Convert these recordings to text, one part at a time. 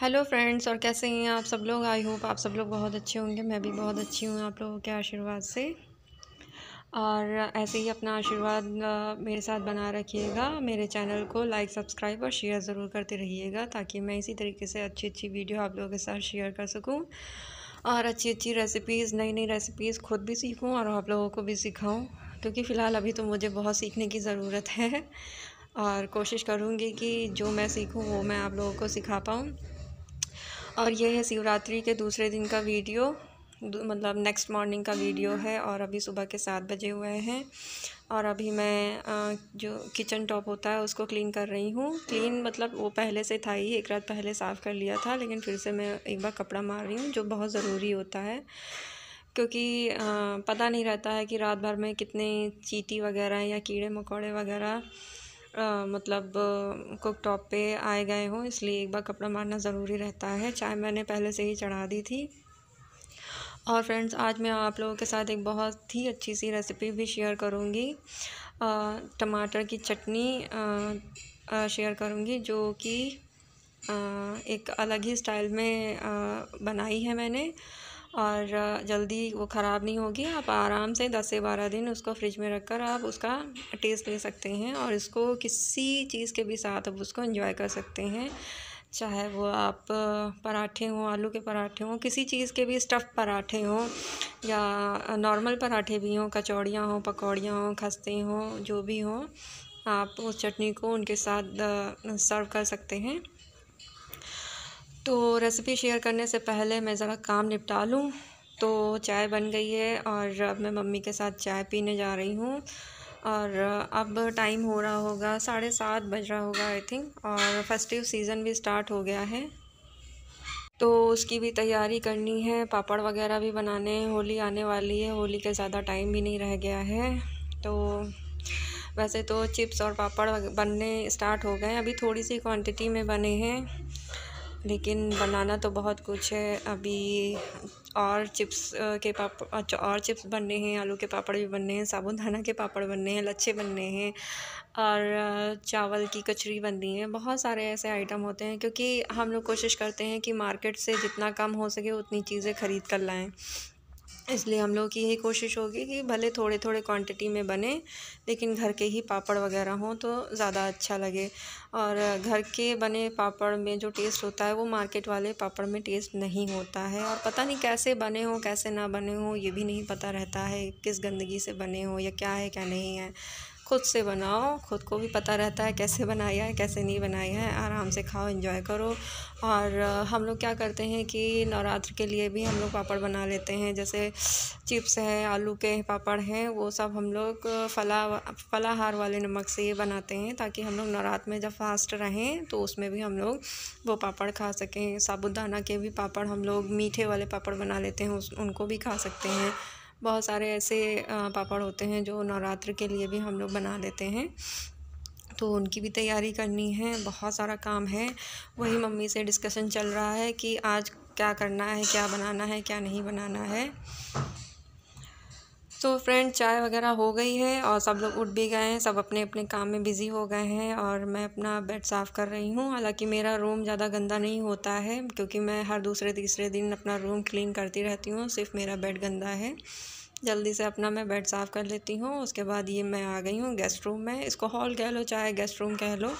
hello friends और कैसे हैं आप सब लोग आई होप आप सब लोग बहुत अच्छे होंगे मैं भी बहुत अच्छी हूँ आप लोगों के आशीर्वाद से और ऐसे ही अपना आशीर्वाद मेरे साथ बना रखिएगा मेरे चैनल को लाइक सब्सक्राइब और शेयर ज़रूर करते रहिएगा ताकि मैं इसी तरीके से अच्छी अच्छी वीडियो आप लोगों के साथ शेयर कर सकूँ और अच्छी अच्छी रेसिपीज़ नई नई रेसिपीज़ खुद भी सीखूँ और आप लोगों को भी सिखाऊँ क्योंकि फ़िलहाल अभी तो मुझे बहुत सीखने की ज़रूरत है और कोशिश करूँगी कि जो मैं सीखूँ वो मैं आप लोगों को सिखा पाऊँ और ये है शिवरात्रि के दूसरे दिन का वीडियो मतलब नेक्स्ट मॉर्निंग का वीडियो है और अभी सुबह के सात बजे हुए हैं और अभी मैं जो किचन टॉप होता है उसको क्लीन कर रही हूँ क्लीन मतलब वो पहले से था ही एक रात पहले साफ़ कर लिया था लेकिन फिर से मैं एक बार कपड़ा मार रही हूँ जो बहुत ज़रूरी होता है क्योंकि पता नहीं रहता है कि रात भर में कितने चीटी वगैरह या कीड़े मकोड़े वगैरह आ, मतलब कुक टॉप पे आए गए हों इसलिए एक बार कपड़ा मारना ज़रूरी रहता है चाय मैंने पहले से ही चढ़ा दी थी और फ्रेंड्स आज मैं आप लोगों के साथ एक बहुत ही अच्छी सी रेसिपी भी शेयर करूँगी टमाटर की चटनी शेयर करूँगी जो कि एक अलग ही स्टाइल में बनाई है मैंने और जल्दी वो ख़राब नहीं होगी आप आराम से 10 से 12 दिन उसको फ्रिज में रख कर आप उसका टेस्ट ले सकते हैं और इसको किसी चीज़ के भी साथ आप उसको एंजॉय कर सकते हैं चाहे वो आप पराठे हों आलू के पराठे हों किसी चीज़ के भी स्टफ़ पराठे हों या नॉर्मल पराठे भी हों कचौड़ियाँ हों पकौड़ियाँ हों खस्ते हों जो भी हों आप उस चटनी को उनके साथ सर्व कर सकते हैं तो रेसिपी शेयर करने से पहले मैं ज़रा काम निपटा लूँ तो चाय बन गई है और अब मैं मम्मी के साथ चाय पीने जा रही हूँ और अब टाइम हो रहा होगा साढ़े सात बज रहा होगा आई थिंक और फेस्टिव सीज़न भी स्टार्ट हो गया है तो उसकी भी तैयारी करनी है पापड़ वगैरह भी बनाने हैं होली आने वाली है होली के ज़्यादा टाइम भी नहीं रह गया है तो वैसे तो चिप्स और पापड़ बनने स्टार्ट हो गए अभी थोड़ी सी क्वांटिटी में बने हैं लेकिन बनाना तो बहुत कुछ है अभी और चिप्स के पापड़ और चिप्स बनने हैं आलू के पापड़ भी बनने हैं साबुदाना के पापड़ बनने हैं लच्छे बनने हैं और चावल की कचरी बननी है बहुत सारे ऐसे आइटम होते हैं क्योंकि हम लोग कोशिश करते हैं कि मार्केट से जितना कम हो सके उतनी चीज़ें ख़रीद कर लाएँ इसलिए हम लोग की यही कोशिश होगी कि भले थोड़े थोड़े क्वांटिटी में बने लेकिन घर के ही पापड़ वगैरह हों तो ज़्यादा अच्छा लगे और घर के बने पापड़ में जो टेस्ट होता है वो मार्केट वाले पापड़ में टेस्ट नहीं होता है और पता नहीं कैसे बने हों कैसे ना बने हों ये भी नहीं पता रहता है किस गंदगी से बने हों या क्या है क्या नहीं है खुद से बनाओ खुद को भी पता रहता है कैसे बनाया है कैसे नहीं बनाया है आराम से खाओ एंजॉय करो और हम लोग क्या करते हैं कि नवरात्र के लिए भी हम लोग पापड़ बना लेते हैं जैसे चिप्स है आलू के पापड़ हैं वो सब हम लोग फला फलाहार वाले नमक से बनाते हैं ताकि हम लोग नवरात्र में जब फास्ट रहें तो उसमें भी हम लोग वो पापड़ खा सकें साबुदाना के भी पापड़ हम लोग मीठे वाले पापड़ बना लेते हैं उस उनको भी खा सकते हैं बहुत सारे ऐसे पापड़ होते हैं जो नवरात्र के लिए भी हम लोग बना लेते हैं तो उनकी भी तैयारी करनी है बहुत सारा काम है वही मम्मी से डिस्कशन चल रहा है कि आज क्या करना है क्या बनाना है क्या नहीं बनाना है तो फ्रेंड चाय वगैरह हो गई है और सब लोग उठ भी गए हैं सब अपने अपने काम में बिज़ी हो गए हैं और मैं अपना बेड साफ़ कर रही हूँ हालांकि मेरा रूम ज़्यादा गंदा नहीं होता है क्योंकि मैं हर दूसरे तीसरे दिन अपना रूम क्लीन करती रहती हूँ सिर्फ मेरा बेड गंदा है जल्दी से अपना मैं बेड साफ़ कर लेती हूँ उसके बाद ये मैं आ गई हूँ गेस्ट रूम में इसको हॉल कह लो चाहे गेस्ट रूम कह लो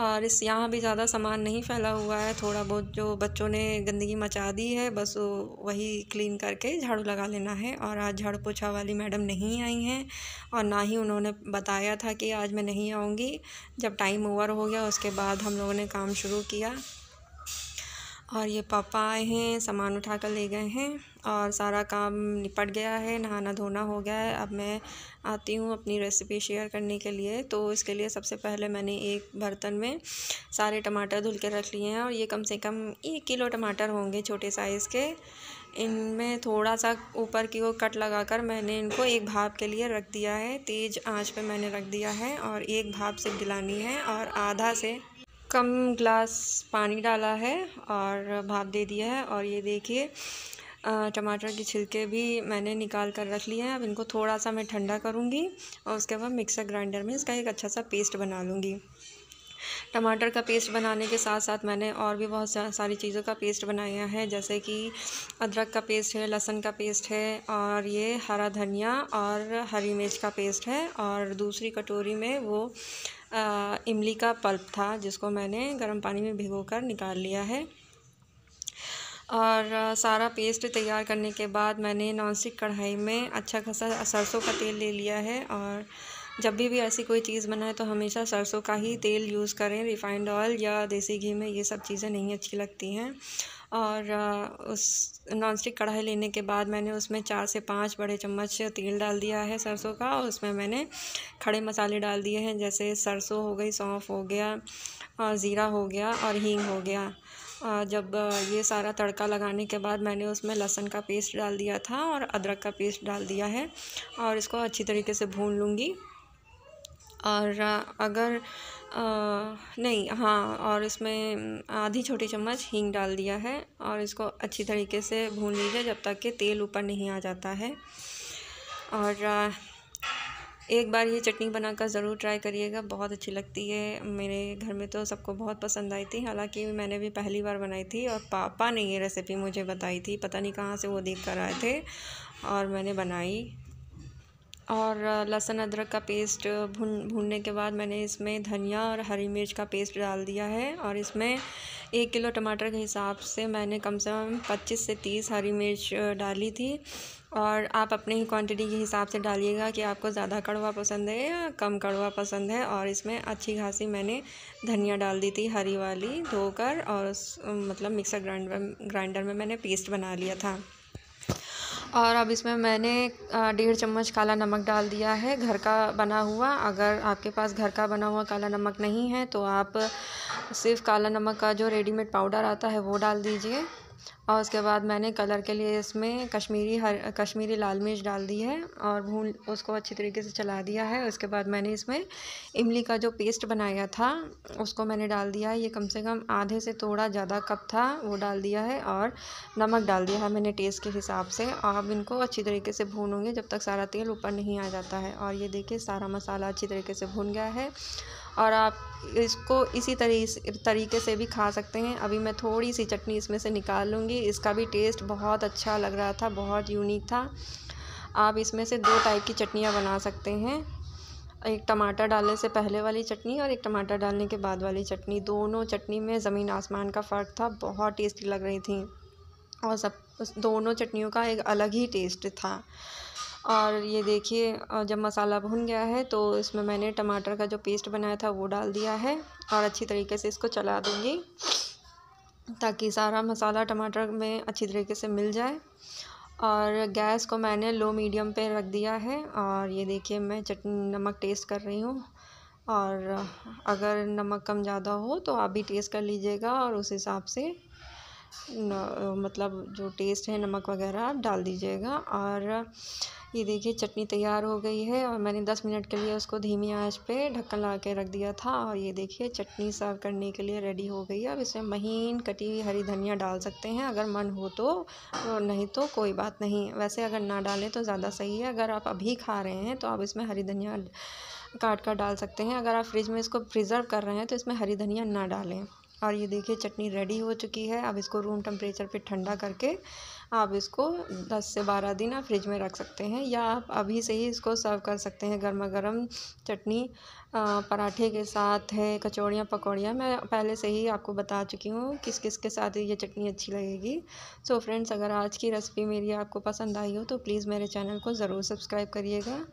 और इस यहाँ भी ज़्यादा सामान नहीं फैला हुआ है थोड़ा बहुत जो बच्चों ने गंदगी मचा दी है बस वही क्लीन करके झाड़ू लगा लेना है और आज झाड़ू पोछा वाली मैडम नहीं आई हैं और ना ही उन्होंने बताया था कि आज मैं नहीं आऊँगी जब टाइम ओवर हो गया उसके बाद हम लोगों ने काम शुरू किया और ये पापा आए हैं सामान उठा कर ले गए हैं और सारा काम निपट गया है नहाना धोना हो गया है अब मैं आती हूँ अपनी रेसिपी शेयर करने के लिए तो इसके लिए सबसे पहले मैंने एक बर्तन में सारे टमाटर धुल के रख लिए हैं और ये कम से कम एक किलो टमाटर होंगे छोटे साइज़ के इनमें थोड़ा सा ऊपर की ओर कट लगाकर मैंने इनको एक भाप के लिए रख दिया है तेज़ आँच पर मैंने रख दिया है और एक भाप से गिलानी है और आधा से कम ग्लास पानी डाला है और भाप दे दिया है और ये देखिए टमाटर के छिलके भी मैंने निकाल कर रख लिए हैं अब इनको थोड़ा सा मैं ठंडा करूँगी और उसके बाद मिक्सर ग्राइंडर में इसका एक अच्छा सा पेस्ट बना लूँगी टमाटर का पेस्ट बनाने के साथ साथ मैंने और भी बहुत सारी चीज़ों का पेस्ट बनाया है जैसे कि अदरक का पेस्ट है लहसन का पेस्ट है और ये हरा धनिया और हरी मिर्च का पेस्ट है और दूसरी कटोरी में वो आ, इमली का पल्प था जिसको मैंने गर्म पानी में भिगो कर निकाल लिया है और सारा पेस्ट तैयार करने के बाद मैंने नॉनस्टिक कढ़ाई में अच्छा खासा सरसों का तेल ले लिया है और जब भी भी ऐसी कोई चीज़ बनाए तो हमेशा सरसों का ही तेल यूज़ करें रिफाइंड ऑयल या देसी घी में ये सब चीज़ें नहीं अच्छी लगती हैं और उस नॉनस्टिक कढ़ाई लेने के बाद मैंने उसमें चार से पाँच बड़े चम्मच तेल डाल दिया है सरसों का और उसमें मैंने खड़े मसाले डाल दिए हैं जैसे सरसों हो गई सौंफ हो गया और ज़ीरा हो गया और हींग हो गया जब ये सारा तड़का लगाने के बाद मैंने उसमें लहसुन का पेस्ट डाल दिया था और अदरक का पेस्ट डाल दिया है और इसको अच्छी तरीके से भून लूँगी और अगर नहीं हाँ और इसमें आधी छोटी चम्मच हींग डाल दिया है और इसको अच्छी तरीके से भून लीजिए जब तक कि तेल ऊपर नहीं आ जाता है और एक बार ये चटनी बनाकर ज़रूर ट्राई करिएगा बहुत अच्छी लगती है मेरे घर में तो सबको बहुत पसंद आई थी हालांकि मैंने भी पहली बार बनाई थी और पापा ने ये रेसिपी मुझे बताई थी पता नहीं कहाँ से वो देख कर आए थे और मैंने बनाई और लहसुन अदरक का पेस्ट भून भूनने के बाद मैंने इसमें धनिया और हरी मिर्च का पेस्ट डाल दिया है और इसमें एक किलो टमाटर के हिसाब से मैंने कम से कम पच्चीस से तीस हरी मिर्च डाली थी और आप अपने ही क्वांटिटी के हिसाब से डालिएगा कि आपको ज़्यादा कड़वा पसंद है या कम कड़वा पसंद है और इसमें अच्छी खासी मैंने धनिया डाल दी थी हरी वाली धोकर और मतलब मिक्सर ग्राइंडर ग्राइंडर में मैंने पेस्ट बना लिया था और अब इसमें मैंने डेढ़ चम्मच काला नमक डाल दिया है घर का बना हुआ अगर आपके पास घर का बना हुआ काला नमक नहीं है तो आप सिर्फ काला नमक का जो रेडीमेड पाउडर आता है वो डाल दीजिए और उसके बाद मैंने कलर के लिए इसमें कश्मीरी हर कश्मीरी लाल मिर्च डाल दी है और भून उसको अच्छी तरीके से चला दिया है उसके बाद मैंने इसमें इमली का जो पेस्ट बनाया था उसको मैंने डाल दिया है ये कम से कम आधे से थोड़ा ज़्यादा कप था वो डाल दिया है और नमक डाल दिया है मैंने टेस्ट के हिसाब से और अब इनको अच्छी तरीके से भूनूंगे जब तक सारा तेल ऊपर नहीं आ जाता है और ये देखिए सारा मसाला अच्छी तरीके से भून गया है और आप इसको इसी तरी तरीके से भी खा सकते हैं अभी मैं थोड़ी सी चटनी इसमें से निकाल लूँगी इसका भी टेस्ट बहुत अच्छा लग रहा था बहुत यूनिक था आप इसमें से दो टाइप की चटनियाँ बना सकते हैं एक टमाटर डालने से पहले वाली चटनी और एक टमाटर डालने के बाद वाली चटनी दोनों चटनी में ज़मीन आसमान का फ़र्क था बहुत टेस्टी लग रही थी और सब दोनों चटनियों का एक अलग ही टेस्ट था और ये देखिए जब मसाला भुन गया है तो इसमें मैंने टमाटर का जो पेस्ट बनाया था वो डाल दिया है और अच्छी तरीके से इसको चला दूँगी ताकि सारा मसाला टमाटर में अच्छी तरीके से मिल जाए और गैस को मैंने लो मीडियम पे रख दिया है और ये देखिए मैं चट नमक टेस्ट कर रही हूँ और अगर नमक कम ज़्यादा हो तो आप भी टेस्ट कर लीजिएगा और उस हिसाब से न, मतलब जो टेस्ट है नमक वगैरह आप डाल दीजिएगा और ये देखिए चटनी तैयार हो गई है और मैंने 10 मिनट के लिए उसको धीमी आंच पे ढक्कन ला के रख दिया था और ये देखिए चटनी सर्व करने के लिए रेडी हो गई है अब इसमें महीन कटी हुई हरी धनिया डाल सकते हैं अगर मन हो तो और नहीं तो कोई बात नहीं वैसे अगर ना डालें तो ज़्यादा सही है अगर आप अभी खा रहे हैं तो आप इसमें हरी धनिया काट कर डाल सकते हैं अगर आप फ्रिज में इसको प्रिजर्व कर रहे हैं तो इसमें हरी धनिया ना डालें और ये देखिए चटनी रेडी हो चुकी है अब इसको रूम टेम्परेचर पे ठंडा करके आप इसको दस से बारह दिन आप फ्रिज में रख सकते हैं या आप अभी से ही इसको सर्व कर सकते हैं गर्मा गर्म चटनी पराठे के साथ है कचौड़ियाँ पकौड़ियाँ मैं पहले से ही आपको बता चुकी हूँ किस किस के साथ ये चटनी अच्छी लगेगी सो so फ्रेंड्स अगर आज की रेसिपी मेरी आपको पसंद आई हो तो प्लीज़ मेरे चैनल को ज़रूर सब्सक्राइब करिएगा